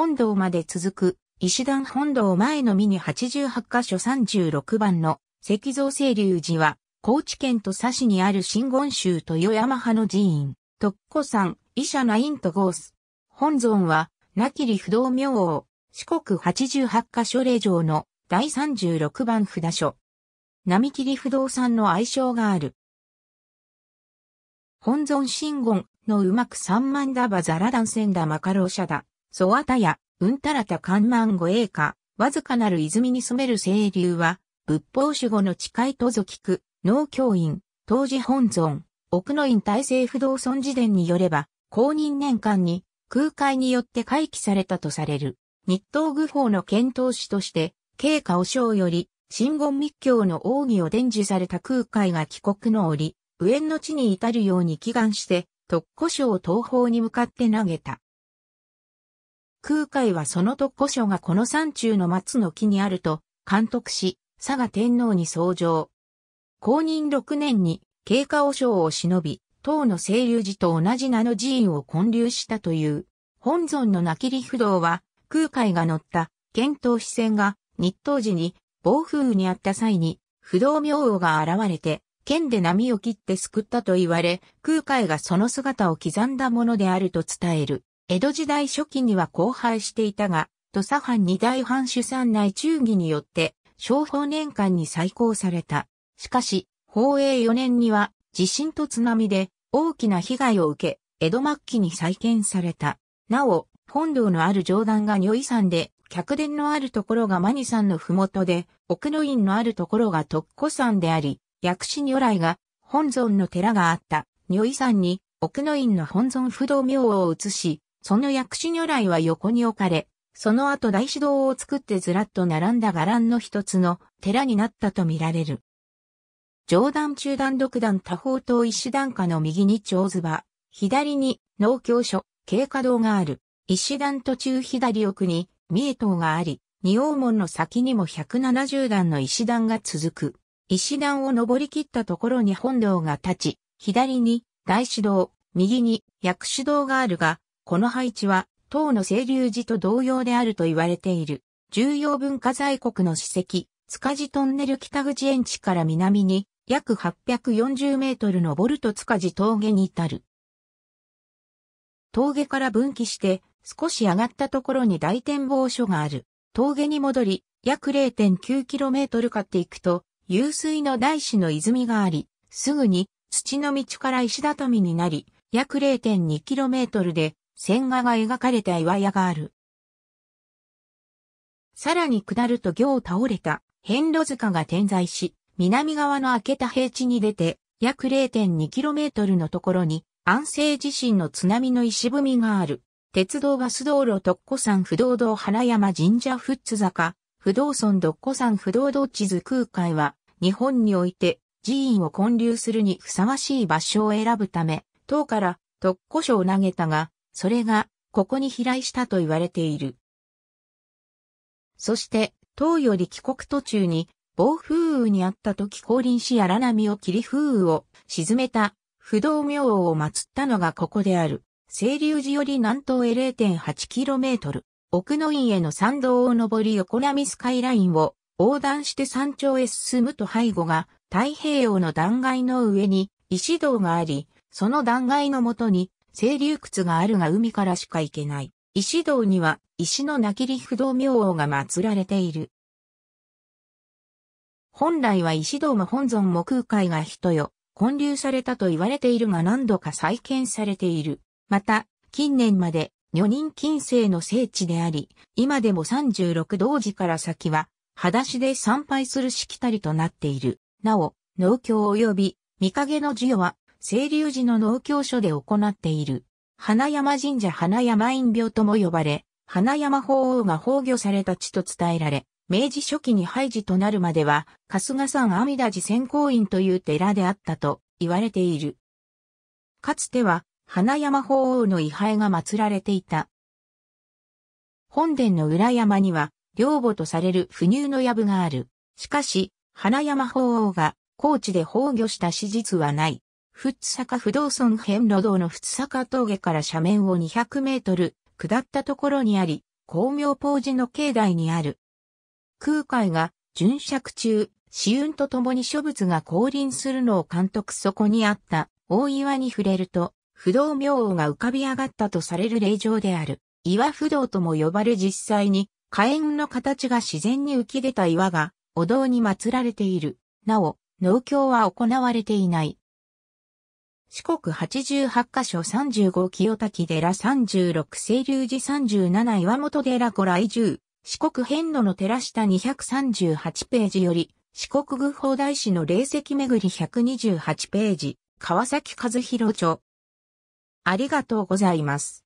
本堂まで続く、石段本堂前のみに88箇所36番の石像清流寺は、高知県土佐市にある新言集豊山派の寺院、特古山、医者ナインとゴース。本尊は、なきり不動明王、四国88箇所霊場の第36番札所。並切り不動産の愛称がある。本尊新言のうまく三万だばザラ断線セマカローシャダ。ソワタヤ、ウンタラタカンマンゴエイカ、わずかなる泉に染める清流は、仏法守護の誓いとぞ聞く、農教院、当時本尊、奥の院大政不動尊寺伝によれば、公認年間に、空海によって回帰されたとされる、日東愚法の検討士として、慶華和尚より、新言密教の奥義を伝授された空海が帰国の折、上の地に至るように祈願して、特古書を東方に向かって投げた。空海はその特古書がこの山中の松の木にあると、監督し、佐賀天皇に奏上。公認6年に、経過和尚を忍び、唐の清流寺と同じ名の寺院を建立したという、本尊のなきり不動は、空海が乗った、遣唐使船が、日東寺に、暴風雨にあった際に、不動明王が現れて、剣で波を切って救ったと言われ、空海がその姿を刻んだものであると伝える。江戸時代初期には荒廃していたが、土佐藩二大藩主三内忠義によって、商法年間に再興された。しかし、宝永4年には、地震と津波で大きな被害を受け、江戸末期に再建された。なお、本堂のある上段が如意山で、客殿のあるところがマニ山のふもとで、奥の院のあるところが徳子山であり、薬師如来が本尊の寺があった、如意山に奥の院の本尊不動明王を移し、その薬師如来は横に置かれ、その後大師堂を作ってずらっと並んだ伽藍の一つの寺になったとみられる。上段中段独段多方等一子段下の右に長図場、左に農協所、経過堂がある。一子段途中左奥に三重塔があり、二王門の先にも170段の石段が続く。石段を登り切ったところに本堂が立ち、左に大師堂、右に薬師堂があるが、この配置は、唐の清流寺と同様であると言われている。重要文化財国の史跡、塚地トンネル北口園地から南に、約840メートルのボルト塚地峠に至る。峠から分岐して、少し上がったところに大展望所がある。峠に戻り、約 0.9km 買っていくと、湧水の大師の泉があり、すぐに土の道から石畳になり、約 0.2km で線画が描かれた岩屋がある。さらに下ると行倒れた遍路塚が点在し、南側の明けた平地に出て、約 0.2km のところに安政地震の津波の石踏みがある。鉄道バス道路特古山不動堂原山神社富津坂、不動村独古山不動堂地図空海は、日本において寺院を建立するにふさわしい場所を選ぶため、塔から特古書を投げたが、それが、ここに飛来したと言われている。そして、唐より帰国途中に、暴風雨にあった時降臨し荒波を切り風雨を沈めた不動明王を祀ったのがここである。清流寺より南東へ 0.8km、奥の院への参道を登り横波スカイラインを横断して山頂へ進むと背後が太平洋の断崖の上に石堂があり、その断崖のもとに清流窟があるが海からしか行けない。石道には石のなきり不動明王が祀られている。本来は石道も本尊も空海が人よ、混流されたと言われているが何度か再建されている。また、近年まで女人近世の聖地であり、今でも36同時から先は、裸足で参拝するしきたりとなっている。なお、農協及び、見影の授与は、清流寺の農協所で行っている。花山神社花山院廟とも呼ばれ、花山法王が崩御された地と伝えられ、明治初期に廃寺となるまでは、春日山阿弥陀寺先行院という寺であったと言われている。かつては、花山法王の位牌が祀られていた。本殿の裏山には、両母とされる不入の藪がある。しかし、花山法王が高知で崩御した史実はない。つさ坂不動村編路道のつさ坂峠から斜面を200メートル下ったところにあり、光明法寺の境内にある。空海が巡釈中、死運と共に諸仏が降臨するのを監督そこにあった大岩に触れると、不動明王が浮かび上がったとされる霊場である。岩不動とも呼ばれ実際に火炎の形が自然に浮き出た岩がお堂に祀られている。なお、農協は行われていない。四国八十八カ所三十五清滝寺三十六清流寺三十七岩本寺古来住、四国遍路の寺下238ページより四国愚法大師の霊石巡り128ページ川崎和弘著ありがとうございます。